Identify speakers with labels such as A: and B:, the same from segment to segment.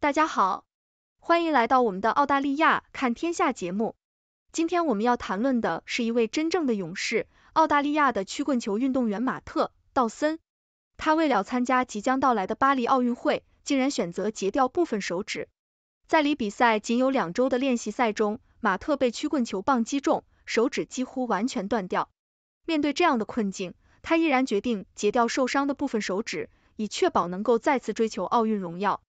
A: 大家好，欢迎来到我们的澳大利亚看天下节目。今天我们要谈论的是一位真正的勇士——澳大利亚的曲棍球运动员马特·道森。他为了参加即将到来的巴黎奥运会，竟然选择截掉部分手指。在离比赛仅有两周的练习赛中，马特被曲棍球棒击中，手指几乎完全断掉。面对这样的困境，他毅然决定截掉受伤的部分手指，以确保能够再次追求奥运荣耀。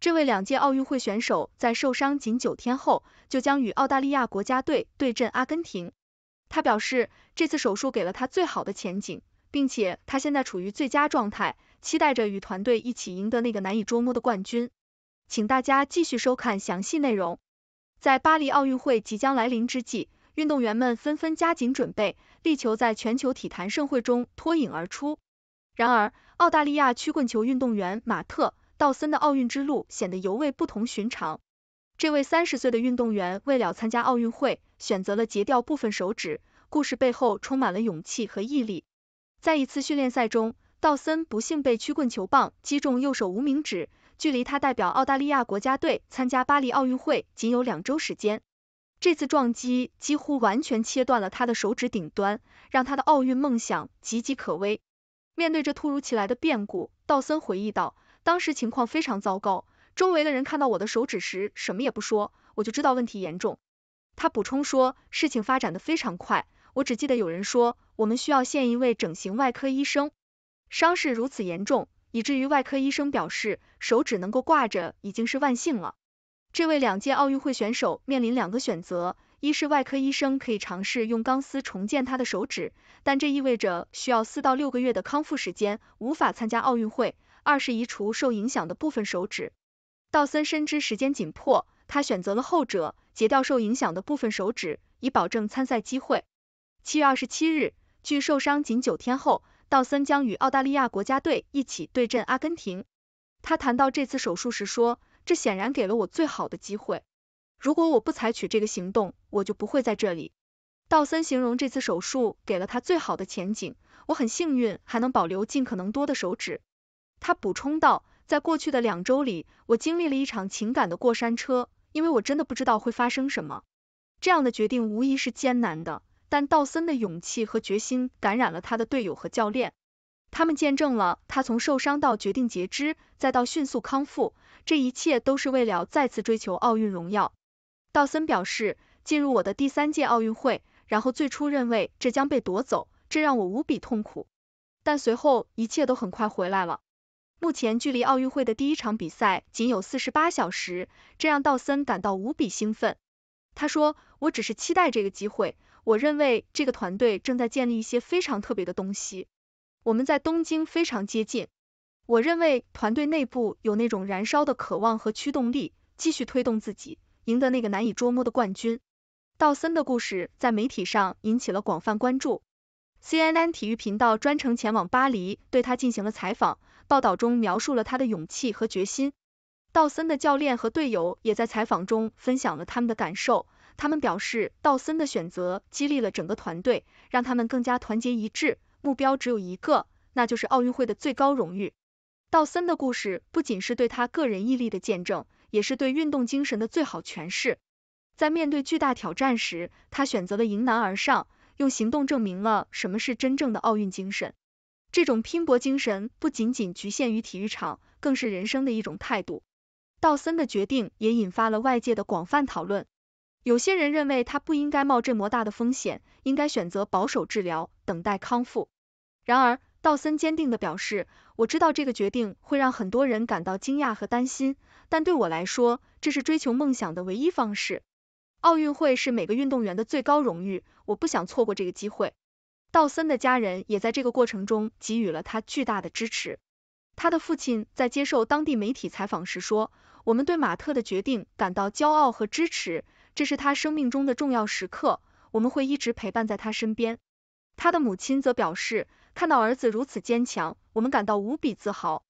A: 这位两届奥运会选手在受伤仅九天后，就将与澳大利亚国家队对阵阿根廷。他表示，这次手术给了他最好的前景，并且他现在处于最佳状态，期待着与团队一起赢得那个难以捉摸的冠军。请大家继续收看详细内容。在巴黎奥运会即将来临之际，运动员们纷纷加紧准备，力求在全球体坛盛会中脱颖而出。然而，澳大利亚曲棍球运动员马特。道森的奥运之路显得尤为不同寻常。这位三十岁的运动员为了参加奥运会，选择了截掉部分手指。故事背后充满了勇气和毅力。在一次训练赛中，道森不幸被曲棍球棒击中右手无名指，距离他代表澳大利亚国家队参加巴黎奥运会仅有两周时间。这次撞击几乎完全切断了他的手指顶端，让他的奥运梦想岌岌可危。面对这突如其来的变故，道森回忆道。当时情况非常糟糕，周围的人看到我的手指时什么也不说，我就知道问题严重。他补充说，事情发展的非常快，我只记得有人说我们需要现一位整形外科医生。伤势如此严重，以至于外科医生表示手指能够挂着已经是万幸了。这位两届奥运会选手面临两个选择，一是外科医生可以尝试用钢丝重建他的手指，但这意味着需要四到六个月的康复时间，无法参加奥运会。二是移除受影响的部分手指。道森深知时间紧迫，他选择了后者，截掉受影响的部分手指，以保证参赛机会。七月二十七日，距受伤仅九天后，道森将与澳大利亚国家队一起对阵阿根廷。他谈到这次手术时说：“这显然给了我最好的机会。如果我不采取这个行动，我就不会在这里。”道森形容这次手术给了他最好的前景。我很幸运，还能保留尽可能多的手指。他补充道，在过去的两周里，我经历了一场情感的过山车，因为我真的不知道会发生什么。这样的决定无疑是艰难的，但道森的勇气和决心感染了他的队友和教练，他们见证了他从受伤到决定截肢，再到迅速康复，这一切都是为了再次追求奥运荣耀。道森表示，进入我的第三届奥运会，然后最初认为这将被夺走，这让我无比痛苦，但随后一切都很快回来了。目前距离奥运会的第一场比赛仅有四十八小时，这让道森感到无比兴奋。他说：“我只是期待这个机会，我认为这个团队正在建立一些非常特别的东西。我们在东京非常接近，我认为团队内部有那种燃烧的渴望和驱动力，继续推动自己，赢得那个难以捉摸的冠军。”道森的故事在媒体上引起了广泛关注。CNN 体育频道专程前往巴黎，对他进行了采访。报道中描述了他的勇气和决心。道森的教练和队友也在采访中分享了他们的感受。他们表示，道森的选择激励了整个团队，让他们更加团结一致。目标只有一个，那就是奥运会的最高荣誉。道森的故事不仅是对他个人毅力的见证，也是对运动精神的最好诠释。在面对巨大挑战时，他选择了迎难而上，用行动证明了什么是真正的奥运精神。这种拼搏精神不仅仅局限于体育场，更是人生的一种态度。道森的决定也引发了外界的广泛讨论。有些人认为他不应该冒这么大的风险，应该选择保守治疗，等待康复。然而，道森坚定地表示：“我知道这个决定会让很多人感到惊讶和担心，但对我来说，这是追求梦想的唯一方式。奥运会是每个运动员的最高荣誉，我不想错过这个机会。”道森的家人也在这个过程中给予了他巨大的支持。他的父亲在接受当地媒体采访时说：“我们对马特的决定感到骄傲和支持，这是他生命中的重要时刻，我们会一直陪伴在他身边。”他的母亲则表示：“看到儿子如此坚强，我们感到无比自豪。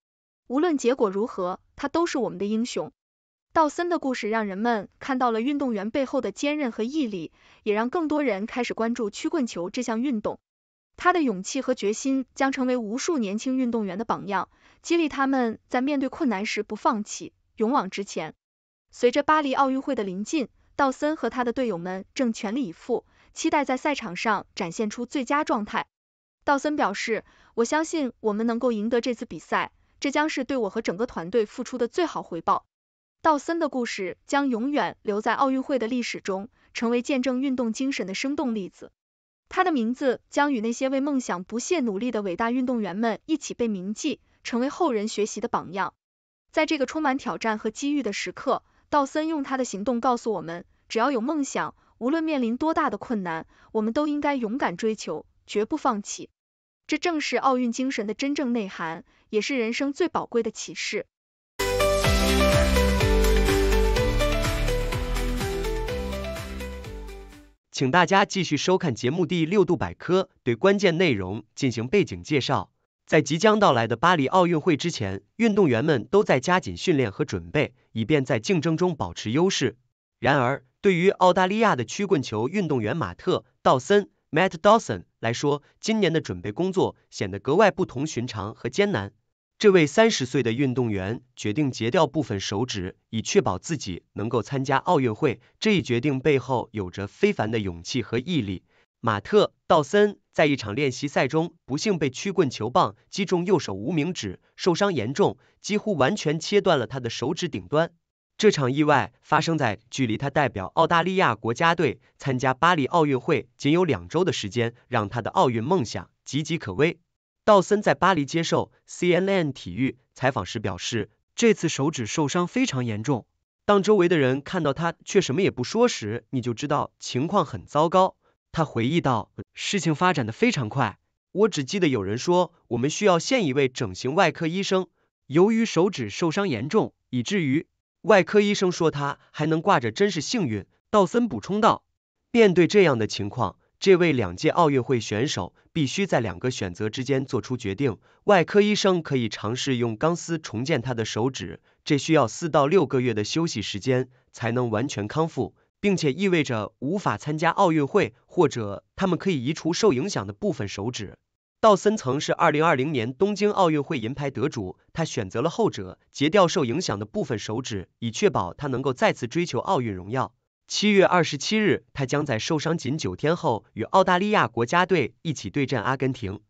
A: 无论结果如何，他都是我们的英雄。”道森的故事让人们看到了运动员背后的坚韧和毅力，也让更多人开始关注曲棍球这项运动。他的勇气和决心将成为无数年轻运动员的榜样，激励他们在面对困难时不放弃，勇往直前。随着巴黎奥运会的临近，道森和他的队友们正全力以赴，期待在赛场上展现出最佳状态。道森表示：“我相信我们能够赢得这次比赛，这将是对我和整个团队付出的最好回报。”道森的故事将永远留在奥运会的历史中，成为见证运动精神的生动例子。他的名字将与那些为梦想不懈努力的伟大运动员们一起被铭记，成为后人学习的榜样。在这个充满挑战和机遇的时刻，道森用他的行动告诉我们，只要有梦想，无论面临多大的困难，我们都应该勇敢追求，绝不放弃。这正是奥运精神的真正内涵，也是人生最宝贵的启示。
B: 请大家继续收看节目第六度百科，对关键内容进行背景介绍。在即将到来的巴黎奥运会之前，运动员们都在加紧训练和准备，以便在竞争中保持优势。然而，对于澳大利亚的曲棍球运动员马特·道森 （Matt Dawson） 来说，今年的准备工作显得格外不同寻常和艰难。这位三十岁的运动员决定截掉部分手指，以确保自己能够参加奥运会。这一决定背后有着非凡的勇气和毅力。马特·道森在一场练习赛中不幸被曲棍球棒击中右手无名指，受伤严重，几乎完全切断了他的手指顶端。这场意外发生在距离他代表澳大利亚国家队参加巴黎奥运会仅有两周的时间，让他的奥运梦想岌岌可危。道森在巴黎接受 CNN 体育采访时表示，这次手指受伤非常严重。当周围的人看到他却什么也不说时，你就知道情况很糟糕。他回忆道，事情发展的非常快，我只记得有人说我们需要现一位整形外科医生。由于手指受伤严重，以至于外科医生说他还能挂着，真是幸运。道森补充道，面对这样的情况。这位两届奥运会选手必须在两个选择之间做出决定。外科医生可以尝试用钢丝重建他的手指，这需要四到六个月的休息时间才能完全康复，并且意味着无法参加奥运会；或者他们可以移除受影响的部分手指。道森曾是2020年东京奥运会银牌得主，他选择了后者，截掉受影响的部分手指，以确保他能够再次追求奥运荣耀。七月二十七日，他将在受伤仅九天后与澳大利亚国家队一起对阵阿根廷。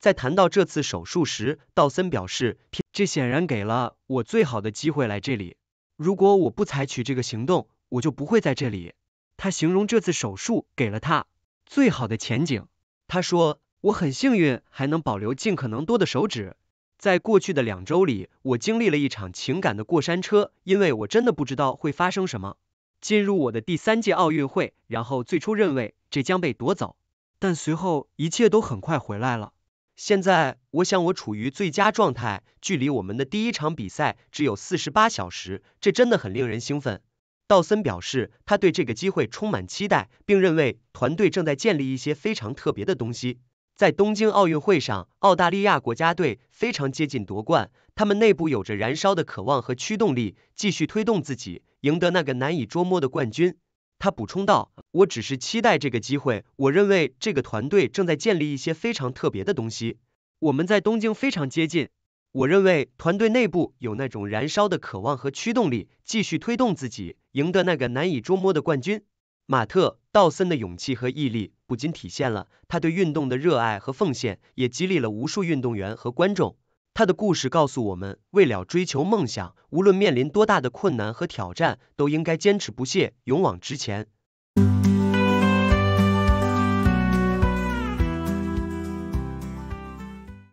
B: 在谈到这次手术时，道森表示，这显然给了我最好的机会来这里。如果我不采取这个行动，我就不会在这里。他形容这次手术给了他最好的前景。他说，我很幸运还能保留尽可能多的手指。在过去的两周里，我经历了一场情感的过山车，因为我真的不知道会发生什么。进入我的第三届奥运会，然后最初认为这将被夺走，但随后一切都很快回来了。现在，我想我处于最佳状态，距离我们的第一场比赛只有四十八小时，这真的很令人兴奋。道森表示，他对这个机会充满期待，并认为团队正在建立一些非常特别的东西。在东京奥运会上，澳大利亚国家队非常接近夺冠。他们内部有着燃烧的渴望和驱动力，继续推动自己赢得那个难以捉摸的冠军。他补充道：“我只是期待这个机会。我认为这个团队正在建立一些非常特别的东西。我们在东京非常接近。我认为团队内部有那种燃烧的渴望和驱动力，继续推动自己赢得那个难以捉摸的冠军。”马特·道森的勇气和毅力。不仅体现了他对运动的热爱和奉献，也激励了无数运动员和观众。他的故事告诉我们，为了追求梦想，无论面临多大的困难和挑战，都应该坚持不懈，勇往直前。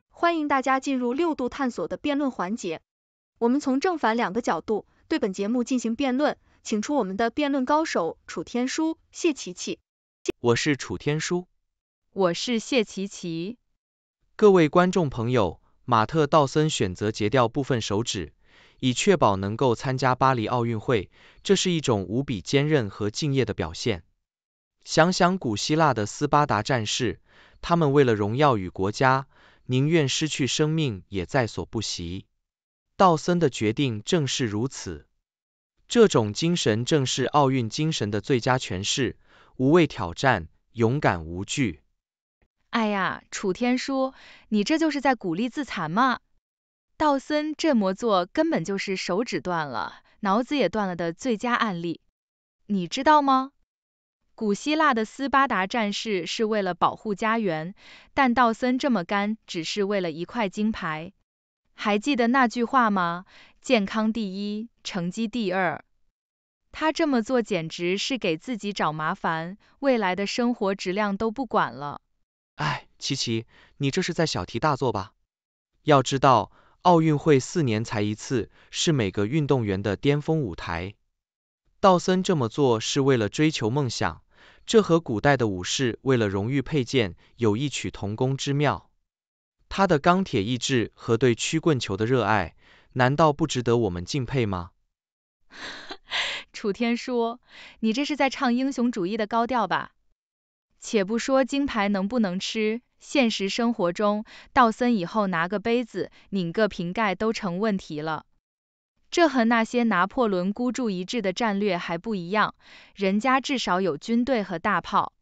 A: 欢迎大家进入六度探索的辩论环节，我们从正反两个角度对本节目进行辩论，请出我们的辩论高手楚天舒、谢琪琪。
C: 我是楚天舒，
D: 我是谢琪琪。
C: 各位观众朋友，马特·道森选择截掉部分手指，以确保能够参加巴黎奥运会，这是一种无比坚韧和敬业的表现。想想古希腊的斯巴达战士，他们为了荣耀与国家，宁愿失去生命也在所不惜。道森的决定正是如此，这种精神正是奥运精神的最佳诠释。无畏挑战，勇敢无惧。
D: 哎呀，楚天舒，你这就是在鼓励自残吗？道森这么做，根本就是手指断了，脑子也断了的最佳案例。你知道吗？古希腊的斯巴达战士是为了保护家园，但道森这么干，只是为了一块金牌。还记得那句话吗？健康第一，成绩第二。他这么做简直是给自己找麻烦，未来的生活质量都不管了。
C: 哎，琪琪，你这是在小题大做吧？要知道，奥运会四年才一次，是每个运动员的巅峰舞台。道森这么做是为了追求梦想，这和古代的武士为了荣誉佩剑有异曲同工之妙。他的钢铁意志和对曲棍球的热爱，难道不值得我们敬佩吗？
D: 楚天说：“你这是在唱英雄主义的高调吧？且不说金牌能不能吃，现实生活中，道森以后拿个杯子、拧个瓶盖都成问题了。这和那些拿破仑孤注一掷的战略还不一样，人家至少有军队和大炮。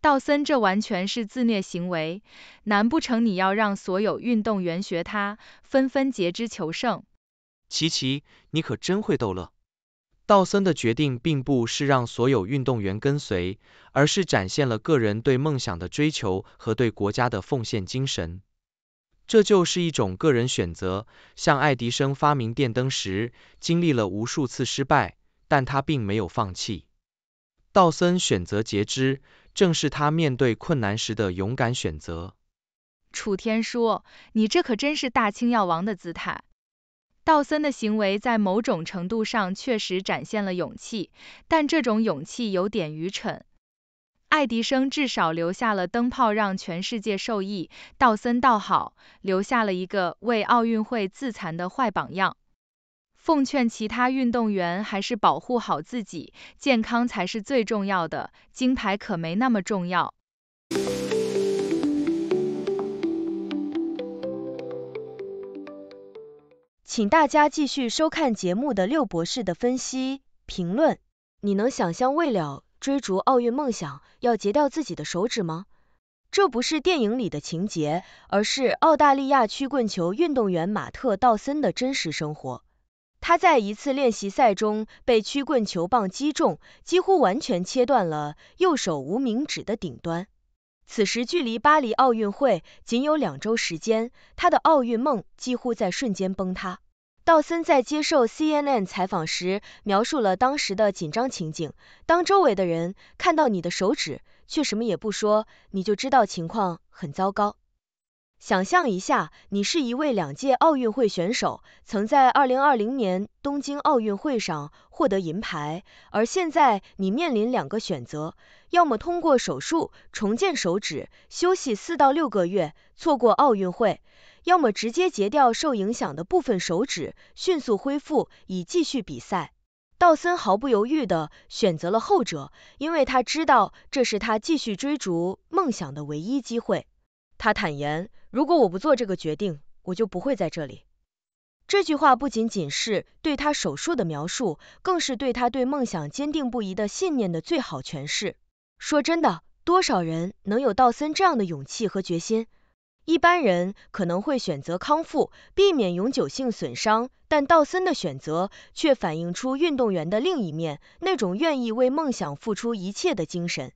D: 道森这完全是自虐行为，难不成你要让所有运动员学他，纷纷截肢求胜？”
C: 琪琪，你可真会逗乐。道森的决定并不是让所有运动员跟随，而是展现了个人对梦想的追求和对国家的奉献精神。这就是一种个人选择。像爱迪生发明电灯时，经历了无数次失败，但他并没有放弃。道森选择截肢，正是他面对困难时的勇敢选择。楚天舒，你这
D: 可真是大清药王的姿态。道森的行为在某种程度上确实展现了勇气，但这种勇气有点愚蠢。爱迪生至少留下了灯泡让全世界受益，道森倒好，留下了一个为奥运会自残的坏榜样。奉劝其他运动员还是保护好自己，健康才是最重要的，金牌可没那么
E: 重要。请大家继续收看节目的六博士的分析评论。你能想象为了追逐奥运梦想要截掉自己的手指吗？这不是电影里的情节，而是澳大利亚曲棍球运动员马特·道森的真实生活。他在一次练习赛中被曲棍球棒击中，几乎完全切断了右手无名指的顶端。此时距离巴黎奥运会仅有两周时间，他的奥运梦几乎在瞬间崩塌。道森在接受 CNN 采访时描述了当时的紧张情景：当周围的人看到你的手指，却什么也不说，你就知道情况很糟糕。想象一下，你是一位两届奥运会选手，曾在2020年东京奥运会上获得银牌。而现在，你面临两个选择：要么通过手术重建手指，休息四到六个月，错过奥运会；要么直接截掉受影响的部分手指，迅速恢复，以继续比赛。道森毫不犹豫地选择了后者，因为他知道这是他继续追逐梦想的唯一机会。他坦言，如果我不做这个决定，我就不会在这里。这句话不仅仅是对他手术的描述，更是对他对梦想坚定不移的信念的最好诠释。说真的，多少人能有道森这样的勇气和决心？一般人可能会选择康复，避免永久性损伤，但道森的选择却反映出运动员的另一面，那种愿意为梦想付出一切的精神。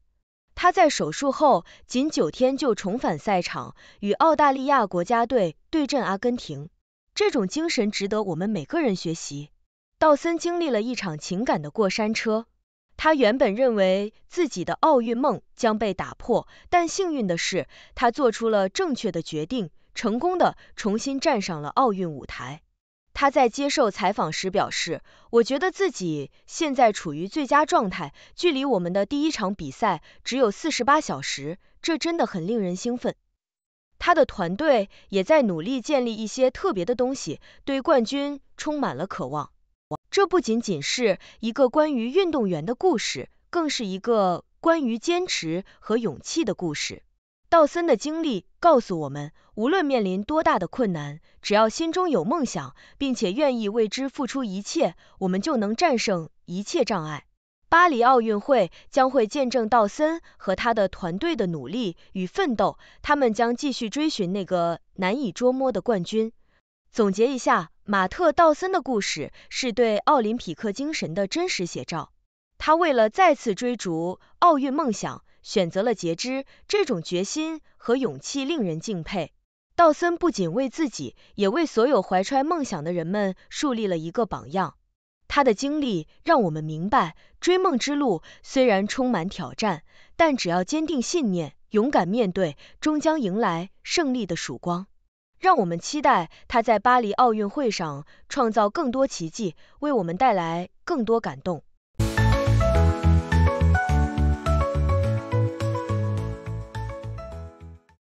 E: 他在手术后仅九天就重返赛场，与澳大利亚国家队对阵阿根廷。这种精神值得我们每个人学习。道森经历了一场情感的过山车，他原本认为自己的奥运梦将被打破，但幸运的是，他做出了正确的决定，成功的重新站上了奥运舞台。他在接受采访时表示：“我觉得自己现在处于最佳状态，距离我们的第一场比赛只有四十八小时，这真的很令人兴奋。”他的团队也在努力建立一些特别的东西，对冠军充满了渴望。这不仅仅是一个关于运动员的故事，更是一个关于坚持和勇气的故事。道森的经历告诉我们，无论面临多大的困难，只要心中有梦想，并且愿意为之付出一切，我们就能战胜一切障碍。巴黎奥运会将会见证道森和他的团队的努力与奋斗，他们将继续追寻那个难以捉摸的冠军。总结一下，马特·道森的故事是对奥林匹克精神的真实写照。他为了再次追逐奥运梦想。选择了截肢，这种决心和勇气令人敬佩。道森不仅为自己，也为所有怀揣梦想的人们树立了一个榜样。他的经历让我们明白，追梦之路虽然充满挑战，但只要坚定信念，勇敢面对，终将迎来胜利的曙光。让我们期待他在巴黎奥运会上创造更多奇迹，为我们带来更多感动。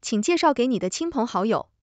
A: 请介绍给你的亲朋好友。